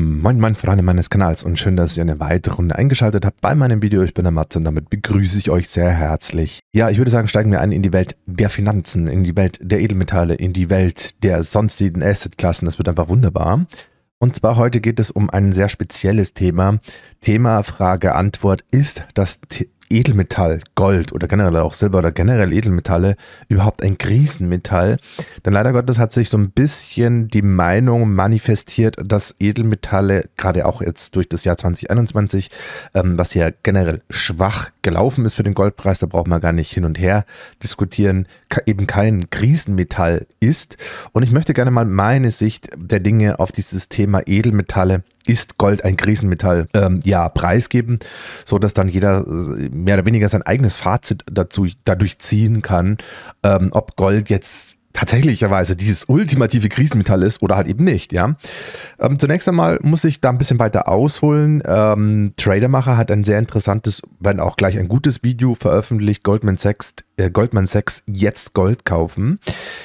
Moin moin Freunde meines Kanals und schön, dass ihr eine weitere Runde eingeschaltet habt bei meinem Video. Ich bin der Matze und damit begrüße ich euch sehr herzlich. Ja, ich würde sagen, steigen wir ein in die Welt der Finanzen, in die Welt der Edelmetalle, in die Welt der sonstigen Assetklassen. Das wird einfach wunderbar. Und zwar heute geht es um ein sehr spezielles Thema. Thema, Frage, Antwort ist das The Edelmetall, Gold oder generell auch Silber oder generell Edelmetalle überhaupt ein Krisenmetall? Denn leider Gottes hat sich so ein bisschen die Meinung manifestiert, dass Edelmetalle, gerade auch jetzt durch das Jahr 2021, ähm, was ja generell schwach gelaufen ist für den Goldpreis, da braucht man gar nicht hin und her diskutieren, eben kein Krisenmetall ist. Und ich möchte gerne mal meine Sicht der Dinge auf dieses Thema Edelmetalle ist Gold ein Krisenmetall, ähm, ja, preisgeben, sodass dann jeder äh, mehr oder weniger sein eigenes Fazit dazu, dadurch ziehen kann, ähm, ob Gold jetzt tatsächlicherweise dieses ultimative Krisenmetall ist oder halt eben nicht, ja. Ähm, zunächst einmal muss ich da ein bisschen weiter ausholen. Ähm, Tradermacher hat ein sehr interessantes, wenn auch gleich ein gutes Video veröffentlicht, Goldman Sachs, äh, Goldman Sachs jetzt Gold kaufen.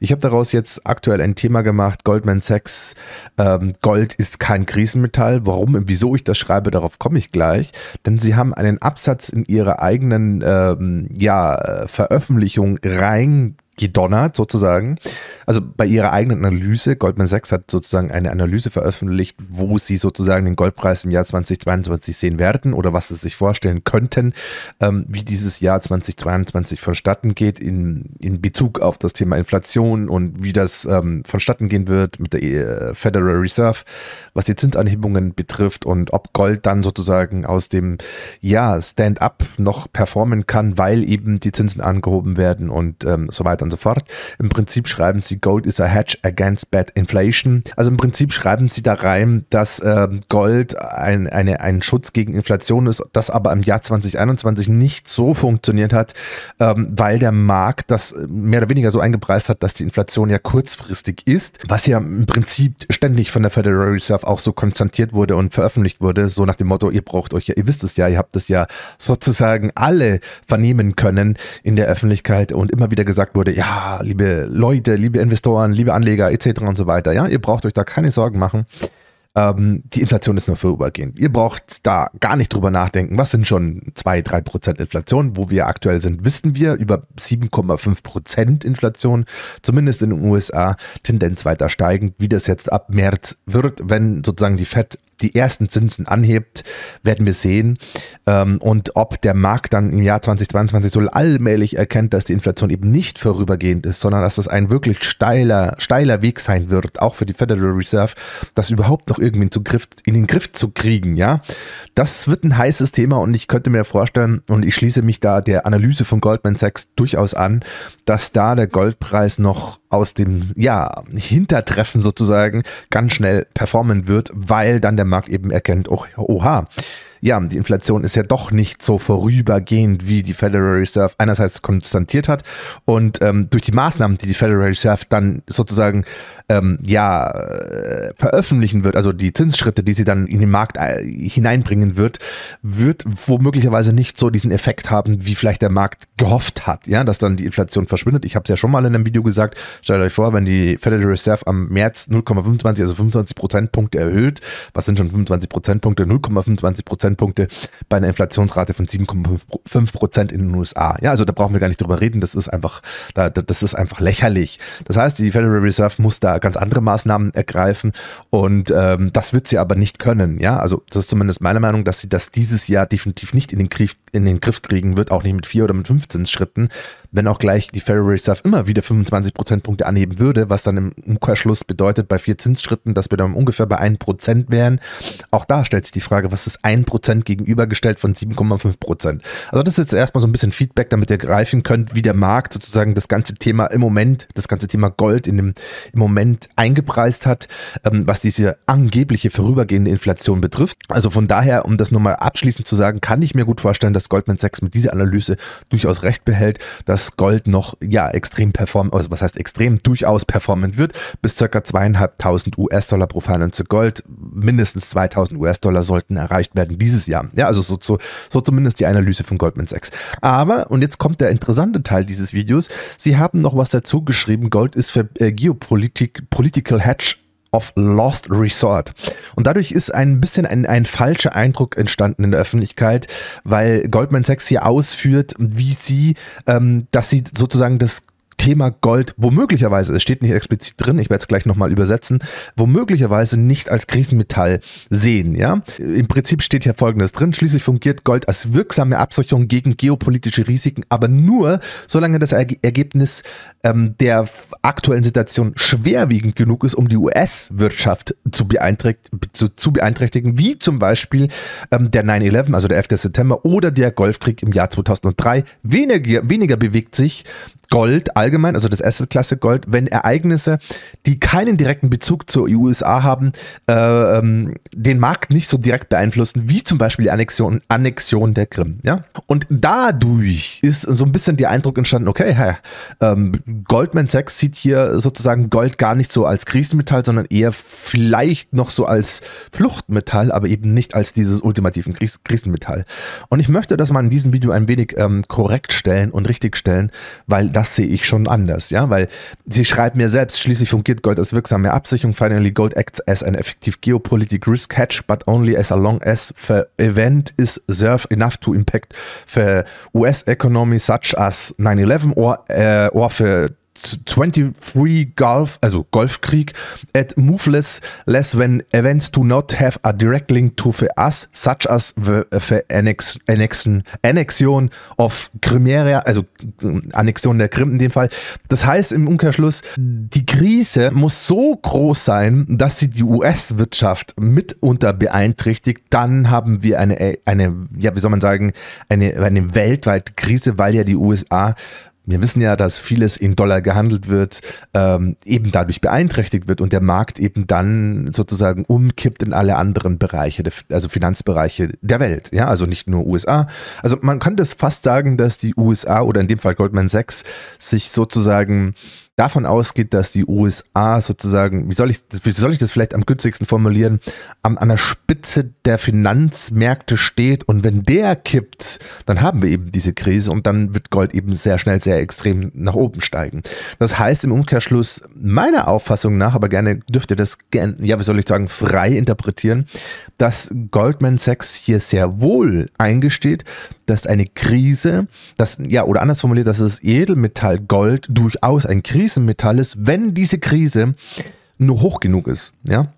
Ich habe daraus jetzt aktuell ein Thema gemacht, Goldman Sachs, ähm, Gold ist kein Krisenmetall. Warum und wieso ich das schreibe, darauf komme ich gleich. Denn sie haben einen Absatz in ihre eigenen ähm, ja, äh, Veröffentlichung rein gedonnert sozusagen. Also bei ihrer eigenen Analyse, Goldman Sachs hat sozusagen eine Analyse veröffentlicht, wo sie sozusagen den Goldpreis im Jahr 2022 sehen werden oder was sie sich vorstellen könnten, ähm, wie dieses Jahr 2022 vonstatten geht in, in Bezug auf das Thema Inflation und wie das ähm, vonstatten gehen wird mit der äh, Federal Reserve, was die Zinsanhebungen betrifft und ob Gold dann sozusagen aus dem ja, Stand-up noch performen kann, weil eben die Zinsen angehoben werden und ähm, so weiter und so fort. Im Prinzip schreiben sie, Gold is a hedge against bad inflation. Also im Prinzip schreiben sie da rein, dass äh, Gold ein, eine, ein Schutz gegen Inflation ist, das aber im Jahr 2021 nicht so funktioniert hat, ähm, weil der Markt das mehr oder weniger so eingepreist hat, dass die Inflation ja kurzfristig ist, was ja im Prinzip ständig von der Federal Reserve auch so konstatiert wurde und veröffentlicht wurde, so nach dem Motto, ihr braucht euch ja, ihr wisst es ja, ihr habt es ja sozusagen alle vernehmen können in der Öffentlichkeit und immer wieder gesagt wurde, ja, liebe Leute, liebe Investoren, liebe Anleger etc. und so weiter, ja, ihr braucht euch da keine Sorgen machen. Ähm, die Inflation ist nur vorübergehend. Ihr braucht da gar nicht drüber nachdenken. Was sind schon 2, 3 Prozent Inflation? Wo wir aktuell sind, wissen wir. Über 7,5 Prozent Inflation, zumindest in den USA, Tendenz weiter steigend. Wie das jetzt ab März wird, wenn sozusagen die FED die ersten Zinsen anhebt, werden wir sehen. Ähm, und ob der Markt dann im Jahr 2022 so allmählich erkennt, dass die Inflation eben nicht vorübergehend ist, sondern dass das ein wirklich steiler, steiler Weg sein wird, auch für die Federal Reserve, das überhaupt noch irgendwie in, den Griff zu kriegen. Ja, das wird ein heißes Thema und ich könnte mir vorstellen, und ich schließe mich da der Analyse von Goldman Sachs durchaus an, dass da der Goldpreis noch aus dem ja, Hintertreffen sozusagen ganz schnell performen wird, weil dann der Markt eben erkennt, oh, oha, ja, die Inflation ist ja doch nicht so vorübergehend, wie die Federal Reserve einerseits konstantiert hat und ähm, durch die Maßnahmen, die die Federal Reserve dann sozusagen ähm, ja äh, veröffentlichen wird, also die Zinsschritte, die sie dann in den Markt äh, hineinbringen wird, wird womöglicherweise nicht so diesen Effekt haben, wie vielleicht der Markt gehofft hat, ja, dass dann die Inflation verschwindet. Ich habe es ja schon mal in einem Video gesagt, stellt euch vor, wenn die Federal Reserve am März 0,25, also 25 Prozentpunkte erhöht, was sind schon 25 Prozentpunkte, 0,25 Prozentpunkte. Prozentpunkte bei einer Inflationsrate von 7,5 Prozent in den USA. Ja, also da brauchen wir gar nicht drüber reden. Das ist einfach, das ist einfach lächerlich. Das heißt, die Federal Reserve muss da ganz andere Maßnahmen ergreifen und ähm, das wird sie aber nicht können. Ja, also das ist zumindest meine Meinung, dass sie das dieses Jahr definitiv nicht in den Griff, in den Griff kriegen wird, auch nicht mit vier oder mit 15 Schritten wenn auch gleich die Federal Reserve immer wieder 25 Prozentpunkte anheben würde, was dann im Umkehrschluss bedeutet bei vier Zinsschritten, dass wir dann ungefähr bei 1 Prozent wären. Auch da stellt sich die Frage, was ist 1 Prozent gegenübergestellt von 7,5 Prozent? Also das ist jetzt erstmal so ein bisschen Feedback, damit ihr greifen könnt, wie der Markt sozusagen das ganze Thema im Moment, das ganze Thema Gold in dem, im Moment eingepreist hat, ähm, was diese angebliche vorübergehende Inflation betrifft. Also von daher, um das nochmal abschließend zu sagen, kann ich mir gut vorstellen, dass Goldman Sachs mit dieser Analyse durchaus recht behält, dass Gold noch ja extrem performant, also was heißt extrem, durchaus performant wird, bis ca. 2.500 US-Dollar pro Finance Gold, mindestens 2.000 US-Dollar sollten erreicht werden dieses Jahr. Ja, also so, so, so zumindest die Analyse von Goldman Sachs. Aber, und jetzt kommt der interessante Teil dieses Videos, sie haben noch was dazu geschrieben, Gold ist für äh, Geopolitik, Political Hedge of Lost Resort. Und dadurch ist ein bisschen ein, ein falscher Eindruck entstanden in der Öffentlichkeit, weil Goldman Sachs hier ausführt, wie sie, ähm, dass sie sozusagen das Thema Gold, womöglicherweise, es steht nicht explizit drin, ich werde es gleich nochmal übersetzen, womöglicherweise nicht als Krisenmetall sehen. Ja? Im Prinzip steht hier folgendes drin: Schließlich fungiert Gold als wirksame Absicherung gegen geopolitische Risiken, aber nur, solange das Ergebnis ähm, der aktuellen Situation schwerwiegend genug ist, um die US-Wirtschaft zu, beeinträcht zu, zu, beeinträchtigen, wie zum Beispiel ähm, der 9-11, also der 11. September oder der Golfkrieg im Jahr 2003. Weniger, weniger bewegt sich Gold als allgemein, also das Asset-Klasse Gold, wenn Ereignisse, die keinen direkten Bezug zur USA haben, äh, ähm, den Markt nicht so direkt beeinflussen, wie zum Beispiel die Annexion, Annexion der Krim. Ja? Und dadurch ist so ein bisschen der Eindruck entstanden, okay, hey, ähm, Goldman Sachs sieht hier sozusagen Gold gar nicht so als Krisenmetall, sondern eher vielleicht noch so als Fluchtmetall, aber eben nicht als dieses ultimativen Kris Krisenmetall. Und ich möchte das mal in diesem Video ein wenig ähm, korrekt stellen und richtig stellen, weil das sehe ich schon schon anders, ja, weil sie schreibt mir selbst, schließlich fungiert Gold als wirksame Absicherung. Finally, Gold acts as an effective geopolitic risk hedge, but only as long as the event is served enough to impact the US economy, such as 9-11 or, uh, or the 23 Golf, also Golfkrieg, at moveless less when events do not have a direct link to for us, such as the, the annex, annexion, annexion of Crimeria, also äh, Annexion der Krim in dem Fall. Das heißt im Umkehrschluss, die Krise muss so groß sein, dass sie die US-Wirtschaft mitunter beeinträchtigt. Dann haben wir eine, eine, ja, wie soll man sagen, eine, eine weltweite Krise, weil ja die USA wir wissen ja, dass vieles in Dollar gehandelt wird, ähm, eben dadurch beeinträchtigt wird und der Markt eben dann sozusagen umkippt in alle anderen Bereiche, also Finanzbereiche der Welt, ja, also nicht nur USA. Also man könnte es fast sagen, dass die USA oder in dem Fall Goldman Sachs sich sozusagen davon ausgeht, dass die USA sozusagen, wie soll ich, wie soll ich das vielleicht am günstigsten formulieren, am, an der Spitze der Finanzmärkte steht und wenn der kippt, dann haben wir eben diese Krise und dann wird Gold eben sehr schnell, sehr extrem nach oben steigen. Das heißt im Umkehrschluss meiner Auffassung nach, aber gerne dürft ihr das, ja, wie soll ich sagen, frei interpretieren, dass Goldman Sachs hier sehr wohl eingesteht, dass eine Krise, dass, ja, oder anders formuliert, dass das Edelmetall Gold durchaus ein Krisenmetall ist, wenn diese Krise nur hoch genug ist. Ja?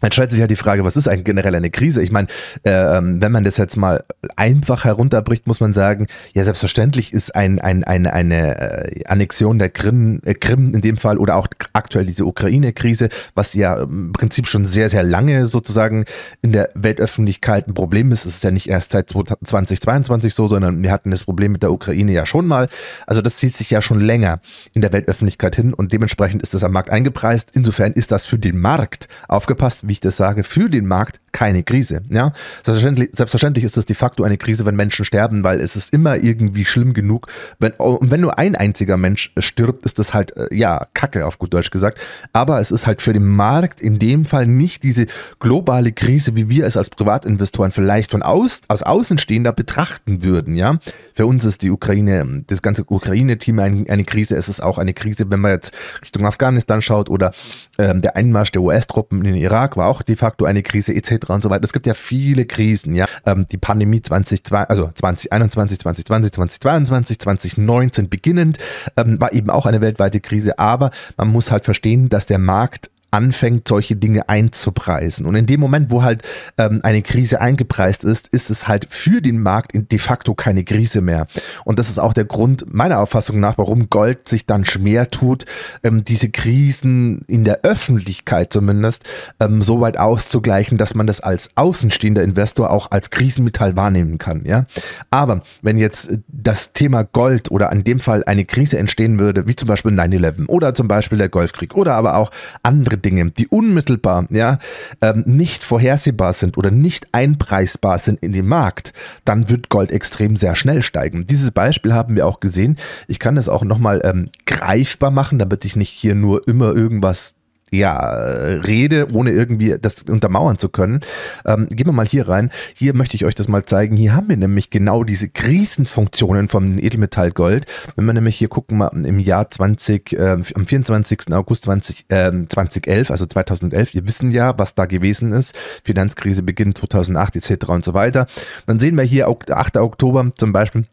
Dann stellt sich halt die Frage, was ist eigentlich generell eine Krise? Ich meine, äh, ähm, wenn man das jetzt mal einfach herunterbricht, muss man sagen, ja, selbstverständlich ist ein, ein, ein eine äh, Annexion der Krim, äh, Krim in dem Fall oder auch aktuell diese Ukraine-Krise, was ja im Prinzip schon sehr, sehr lange sozusagen in der Weltöffentlichkeit ein Problem ist. Es ist ja nicht erst seit 2022 so, sondern wir hatten das Problem mit der Ukraine ja schon mal. Also das zieht sich ja schon länger in der Weltöffentlichkeit hin und dementsprechend ist das am Markt eingepreist. Insofern ist das für den Markt aufgepasst wie ich das sage, für den Markt keine Krise. Ja? Selbstverständlich, selbstverständlich ist das de facto eine Krise, wenn Menschen sterben, weil es ist immer irgendwie schlimm genug. Wenn, und wenn nur ein einziger Mensch äh, stirbt, ist das halt, äh, ja, Kacke auf gut Deutsch gesagt. Aber es ist halt für den Markt in dem Fall nicht diese globale Krise, wie wir es als Privatinvestoren vielleicht von aus, aus Außenstehender betrachten würden. Ja? Für uns ist die Ukraine, das ganze Ukraine-Team ein, eine Krise. Es ist auch eine Krise, wenn man jetzt Richtung Afghanistan schaut oder ähm, der Einmarsch der US-Truppen in den Irak Irak war auch de facto eine Krise etc. und so weiter. Es gibt ja viele Krisen, ja. Ähm, die Pandemie 2020, also 2021, 2020, 2022, 2019 beginnend ähm, war eben auch eine weltweite Krise, aber man muss halt verstehen, dass der Markt anfängt, solche Dinge einzupreisen. Und in dem Moment, wo halt ähm, eine Krise eingepreist ist, ist es halt für den Markt de facto keine Krise mehr. Und das ist auch der Grund meiner Auffassung nach, warum Gold sich dann schwer tut, ähm, diese Krisen in der Öffentlichkeit zumindest ähm, so weit auszugleichen, dass man das als außenstehender Investor auch als Krisenmetall wahrnehmen kann. Ja? Aber wenn jetzt äh, das Thema Gold oder in dem Fall eine Krise entstehen würde, wie zum Beispiel 9-11 oder zum Beispiel der Golfkrieg oder aber auch andere Dinge, die unmittelbar ja, ähm, nicht vorhersehbar sind oder nicht einpreisbar sind in den Markt, dann wird Gold extrem sehr schnell steigen. Dieses Beispiel haben wir auch gesehen. Ich kann das auch nochmal ähm, greifbar machen, damit ich nicht hier nur immer irgendwas ja, äh, rede, ohne irgendwie das untermauern zu können. Ähm, gehen wir mal hier rein. Hier möchte ich euch das mal zeigen. Hier haben wir nämlich genau diese Krisenfunktionen vom Edelmetall Gold. Wenn wir nämlich hier gucken, mal im Jahr 20, äh, am 24. August 20, äh, 2011, also 2011, wir wissen ja, was da gewesen ist. Finanzkrise beginnt 2008 etc. und so weiter. Dann sehen wir hier auch 8. Oktober zum Beispiel.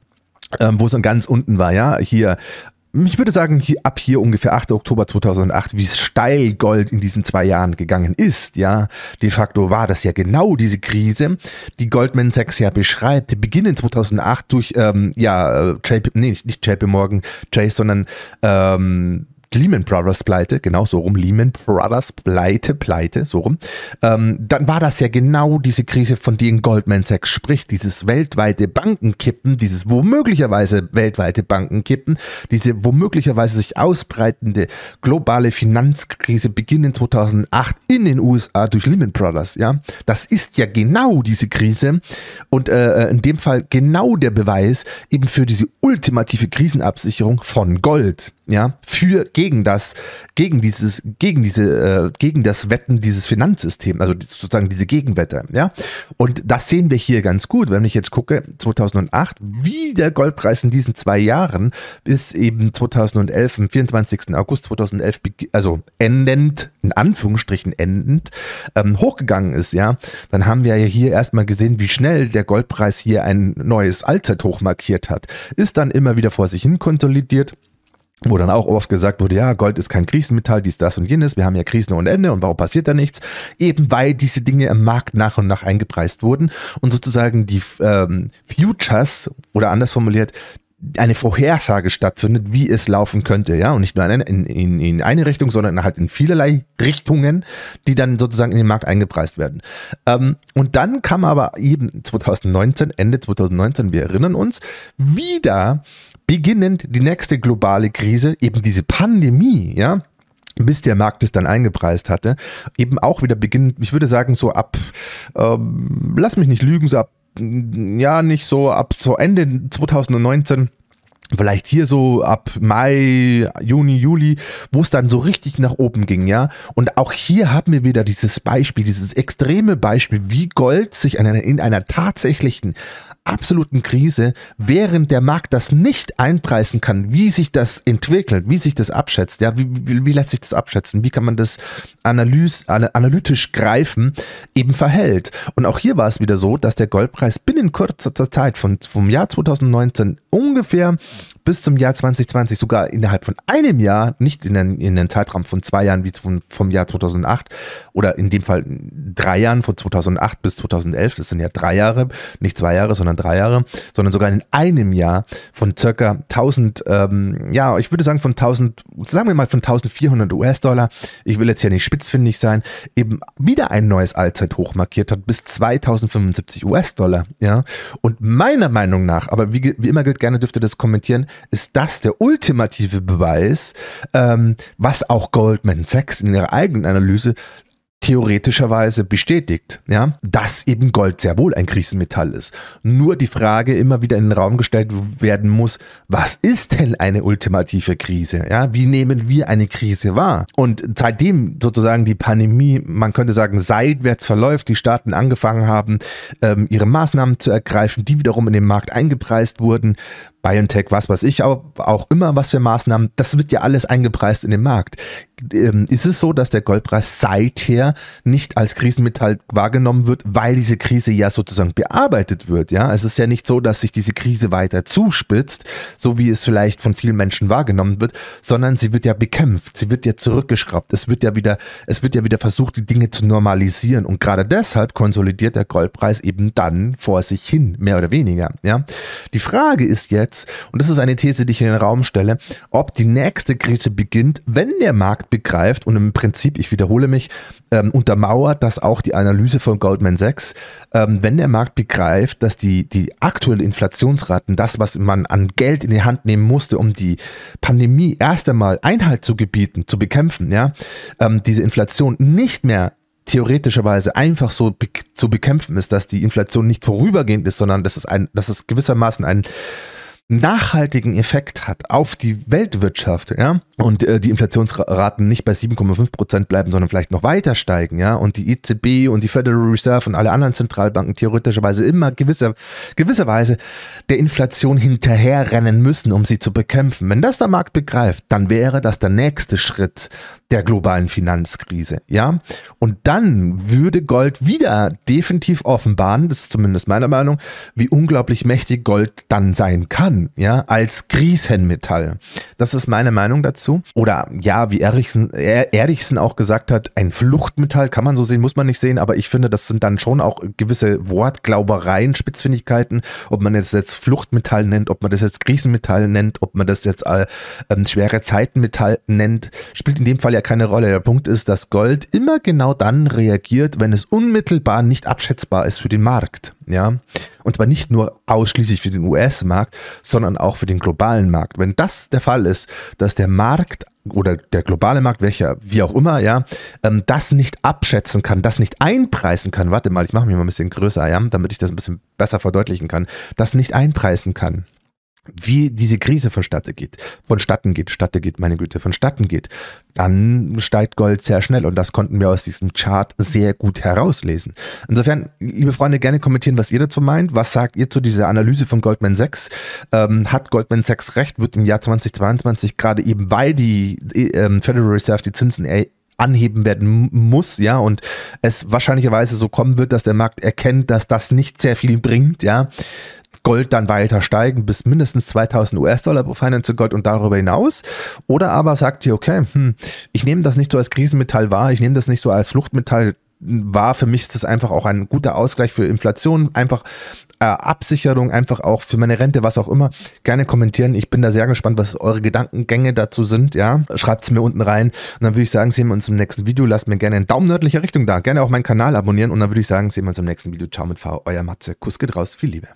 Ähm, wo es dann ganz unten war, ja, hier ich würde sagen, ab hier ungefähr 8. Oktober 2008, wie es steil Gold in diesen zwei Jahren gegangen ist, ja, de facto war das ja genau diese Krise, die Goldman Sachs ja beschreibt, beginnend 2008 durch, ähm, ja, äh, JP, nee, nicht JP Morgan Chase, sondern ähm, Lehman Brothers Pleite, genau so rum, Lehman Brothers Pleite, Pleite, so rum, ähm, dann war das ja genau diese Krise, von der Goldman Sachs spricht, dieses weltweite Bankenkippen, dieses womöglicherweise weltweite Bankenkippen, diese womöglicherweise sich ausbreitende globale Finanzkrise beginnend 2008 in den USA durch Lehman Brothers, ja, das ist ja genau diese Krise und äh, in dem Fall genau der Beweis eben für diese ultimative Krisenabsicherung von Gold ja, für gegen das, gegen dieses, gegen diese, äh, gegen das Wetten dieses Finanzsystems, also sozusagen diese Gegenwette, ja. Und das sehen wir hier ganz gut, wenn ich jetzt gucke, 2008, wie der Goldpreis in diesen zwei Jahren bis eben 2011, am 24. August 2011, also endend, in Anführungsstrichen endend, ähm, hochgegangen ist, ja. Dann haben wir ja hier erstmal gesehen, wie schnell der Goldpreis hier ein neues Allzeithoch markiert hat, ist dann immer wieder vor sich hin konsolidiert wo dann auch oft gesagt wurde, ja, Gold ist kein Krisenmetall, dies, das und jenes, wir haben ja Krisen ohne Ende und warum passiert da nichts? Eben weil diese Dinge im Markt nach und nach eingepreist wurden und sozusagen die ähm, Futures oder anders formuliert, eine Vorhersage stattfindet, wie es laufen könnte, ja, und nicht nur in, in, in eine Richtung, sondern halt in vielerlei Richtungen, die dann sozusagen in den Markt eingepreist werden. Ähm, und dann kam aber eben 2019, Ende 2019, wir erinnern uns, wieder beginnend die nächste globale Krise, eben diese Pandemie, ja, bis der Markt es dann eingepreist hatte, eben auch wieder beginnend, ich würde sagen, so ab, ähm, lass mich nicht lügen, so ab, ja, nicht so ab so Ende 2019 vielleicht hier so ab Mai, Juni, Juli, wo es dann so richtig nach oben ging, ja. Und auch hier haben wir wieder dieses Beispiel, dieses extreme Beispiel, wie Gold sich in einer, in einer tatsächlichen absoluten Krise, während der Markt das nicht einpreisen kann, wie sich das entwickelt, wie sich das abschätzt, ja, wie, wie, wie lässt sich das abschätzen, wie kann man das analyse, analytisch greifen, eben verhält. Und auch hier war es wieder so, dass der Goldpreis binnen kurzer Zeit von, vom Jahr 2019 ungefähr bis zum Jahr 2020 sogar innerhalb von einem Jahr, nicht in den, in den Zeitraum von zwei Jahren wie vom, vom Jahr 2008 oder in dem Fall drei Jahren von 2008 bis 2011, das sind ja drei Jahre, nicht zwei Jahre, sondern sondern drei Jahre, sondern sogar in einem Jahr von circa 1000, ähm, ja, ich würde sagen von 1000, sagen wir mal von 1400 US-Dollar, ich will jetzt hier nicht spitzfindig sein, eben wieder ein neues Allzeithoch markiert hat bis 2075 US-Dollar, ja. Und meiner Meinung nach, aber wie, wie immer gilt, gerne dürft ihr das kommentieren, ist das der ultimative Beweis, ähm, was auch Goldman Sachs in ihrer eigenen Analyse theoretischerweise bestätigt, ja, dass eben Gold sehr wohl ein Krisenmetall ist. Nur die Frage immer wieder in den Raum gestellt werden muss, was ist denn eine ultimative Krise? Ja, wie nehmen wir eine Krise wahr? Und seitdem sozusagen die Pandemie, man könnte sagen, seitwärts verläuft, die Staaten angefangen haben, ähm, ihre Maßnahmen zu ergreifen, die wiederum in den Markt eingepreist wurden, BioNTech, was weiß ich, aber auch immer was für Maßnahmen, das wird ja alles eingepreist in den Markt. Ähm, ist es so, dass der Goldpreis seither nicht als Krisenmetall wahrgenommen wird, weil diese Krise ja sozusagen bearbeitet wird? Ja, es ist ja nicht so, dass sich diese Krise weiter zuspitzt, so wie es vielleicht von vielen Menschen wahrgenommen wird, sondern sie wird ja bekämpft, sie wird ja zurückgeschraubt, es wird ja wieder, es wird ja wieder versucht, die Dinge zu normalisieren und gerade deshalb konsolidiert der Goldpreis eben dann vor sich hin, mehr oder weniger. Ja, die Frage ist ja jetzt, und das ist eine These, die ich in den Raum stelle, ob die nächste Krise beginnt, wenn der Markt begreift und im Prinzip, ich wiederhole mich, ähm, untermauert das auch die Analyse von Goldman Sachs, ähm, wenn der Markt begreift, dass die, die aktuelle Inflationsraten, das, was man an Geld in die Hand nehmen musste, um die Pandemie erst einmal Einhalt zu gebieten, zu bekämpfen, ja, ähm, diese Inflation nicht mehr theoretischerweise einfach so be zu bekämpfen ist, dass die Inflation nicht vorübergehend ist, sondern dass es, ein, dass es gewissermaßen ein nachhaltigen Effekt hat auf die Weltwirtschaft, ja, und äh, die Inflationsraten nicht bei 7,5 Prozent bleiben, sondern vielleicht noch weiter steigen, ja, und die EZB und die Federal Reserve und alle anderen Zentralbanken theoretischerweise immer gewisser, gewisserweise der Inflation hinterherrennen müssen, um sie zu bekämpfen. Wenn das der Markt begreift, dann wäre das der nächste Schritt der globalen Finanzkrise, ja, und dann würde Gold wieder definitiv offenbaren, das ist zumindest meine Meinung, wie unglaublich mächtig Gold dann sein kann, ja, als Krisenmetall. Das ist meine Meinung dazu dazu. Oder ja, wie Erichsen, Erichsen auch gesagt hat, ein Fluchtmetall kann man so sehen, muss man nicht sehen, aber ich finde, das sind dann schon auch gewisse Wortglaubereien, Spitzfindigkeiten, ob man das jetzt Fluchtmetall nennt, ob man das jetzt Krisenmetall nennt, ob man das jetzt äh, ähm, schwere Zeitenmetall nennt, spielt in dem Fall ja keine Rolle. Der Punkt ist, dass Gold immer genau dann reagiert, wenn es unmittelbar nicht abschätzbar ist für den Markt ja. Und zwar nicht nur ausschließlich für den US-Markt, sondern auch für den globalen Markt. Wenn das der Fall ist, dass der Markt oder der globale Markt, welcher, wie auch immer, ja, ähm, das nicht abschätzen kann, das nicht einpreisen kann, warte mal, ich mache mich mal ein bisschen größer, ja, damit ich das ein bisschen besser verdeutlichen kann, das nicht einpreisen kann wie diese Krise vonstatten geht, vonstatten geht, statte geht, meine Güte, vonstatten geht, dann steigt Gold sehr schnell und das konnten wir aus diesem Chart sehr gut herauslesen. Insofern, liebe Freunde, gerne kommentieren, was ihr dazu meint. Was sagt ihr zu dieser Analyse von Goldman Sachs? Ähm, hat Goldman Sachs recht? Wird im Jahr 2022 gerade eben, weil die äh, Federal Reserve die Zinsen anheben werden muss, ja, und es wahrscheinlicherweise so kommen wird, dass der Markt erkennt, dass das nicht sehr viel bringt, ja, Gold dann weiter steigen bis mindestens 2000 US-Dollar pro Finance zu Gold und darüber hinaus. Oder aber sagt ihr, okay, hm, ich nehme das nicht so als Krisenmetall wahr, ich nehme das nicht so als Fluchtmetall wahr. Für mich ist das einfach auch ein guter Ausgleich für Inflation, einfach äh, Absicherung, einfach auch für meine Rente, was auch immer. Gerne kommentieren. Ich bin da sehr gespannt, was eure Gedankengänge dazu sind. Ja, schreibt es mir unten rein. Und dann würde ich sagen, sehen wir uns im nächsten Video. Lasst mir gerne einen Daumen nördlicher Richtung da. Gerne auch meinen Kanal abonnieren. Und dann würde ich sagen, sehen wir uns im nächsten Video. Ciao mit V, euer Matze. Kuss geht raus. Viel Liebe.